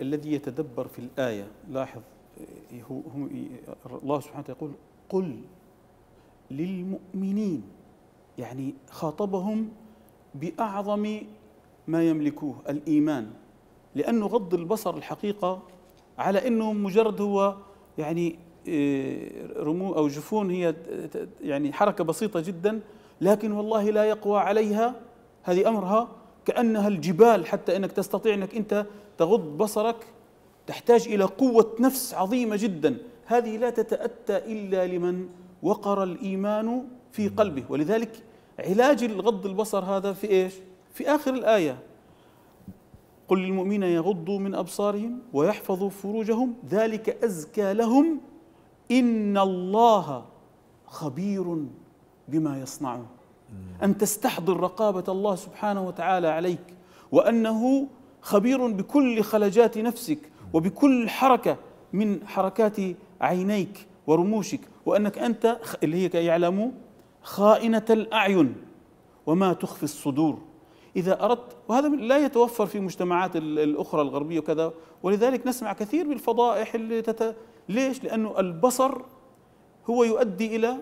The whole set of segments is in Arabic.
الذي يتدبر في الآية لاحظ إيه، هو إيه، الله سبحانه وتعالى يقول قل للمؤمنين يعني خاطبهم بأعظم ما يملكوه الإيمان لأنه غض البصر الحقيقة على أنه مجرد هو يعني إيه، رمو أو جفون هي يعني حركة بسيطة جدا لكن والله لا يقوى عليها هذه أمرها كأنها الجبال حتى أنك تستطيع أنك أنت تغض بصرك تحتاج إلى قوة نفس عظيمة جدا هذه لا تتأتى إلا لمن وقر الإيمان في قلبه ولذلك علاج الغض البصر هذا في إيش؟ في آخر الآية قل للمؤمنين يغضوا من أبصارهم ويحفظوا فروجهم ذلك أزكى لهم إن الله خبير بما يصنعون أن تستحضر رقابة الله سبحانه وتعالى عليك وأنه خبير بكل خلجات نفسك وبكل حركة من حركات عينيك ورموشك وأنك أنت اللي هي يعلم خائنة الأعين وما تخفي الصدور إذا أردت وهذا لا يتوفر في مجتمعات الأخرى الغربية وكذا ولذلك نسمع كثير بالفضائح اللي تت... ليش؟ لأنه البصر هو يؤدي إلى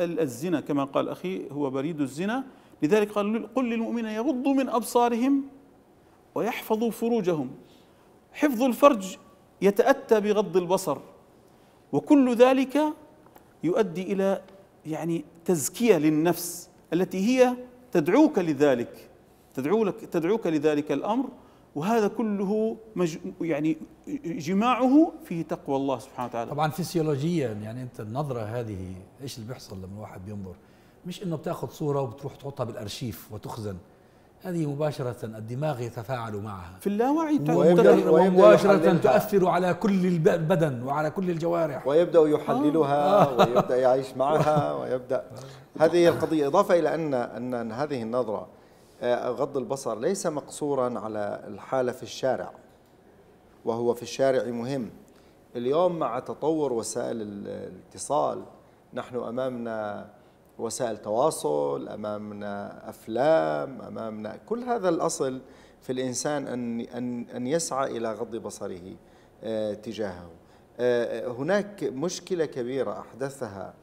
الزنا كما قال أخي هو بريد الزنا لذلك قال قل للمؤمنين يغضوا من أبصارهم ويحفظوا فروجهم حفظ الفرج يتأتى بغض البصر وكل ذلك يؤدي إلى يعني تزكية للنفس التي هي تدعوك لذلك تدعو لك تدعوك لذلك الأمر وهذا كله مج... يعني جماعه في تقوى الله سبحانه وتعالى طبعا فسيولوجيا يعني انت النظره هذه ايش اللي بيحصل لما الواحد بينظر مش انه بتاخذ صوره وبتروح تحطها بالارشيف وتخزن هذه مباشرة الدماغ يتفاعل معها في اللاوعي ومباشرة تؤثر على كل البدن وعلى كل الجوارح ويبدأ يحللها آه. آه. ويبدأ يعيش معها ويبدأ هذه القضية إضافة إلى أن أن هذه النظرة آه، غض البصر ليس مقصورا على الحالة في الشارع وهو في الشارع مهم اليوم مع تطور وسائل الاتصال نحن أمامنا وسائل تواصل أمامنا أفلام أمامنا كل هذا الأصل في الإنسان أن, أن, أن يسعى إلى غض بصره آه، تجاهه آه، هناك مشكلة كبيرة أحدثها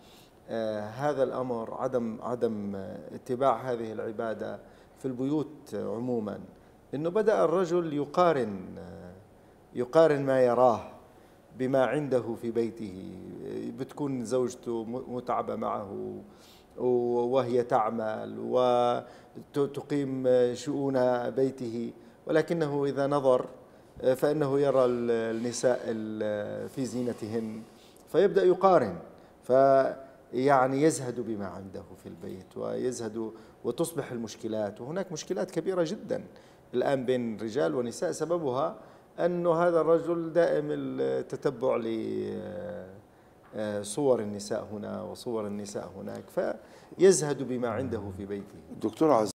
هذا الأمر عدم عدم اتباع هذه العبادة في البيوت عموما انه بدا الرجل يقارن يقارن ما يراه بما عنده في بيته بتكون زوجته متعبه معه وهي تعمل وتقيم شؤون بيته ولكنه اذا نظر فانه يرى النساء في زينتهن فيبدا يقارن ف يعني يزهد بما عنده في البيت ويزهد وتصبح المشكلات وهناك مشكلات كبيرة جدا الآن بين رجال ونساء سببها أن هذا الرجل دائم التتبع لصور آه، النساء هنا وصور النساء هناك فيزهد بما عنده في بيته دكتور عز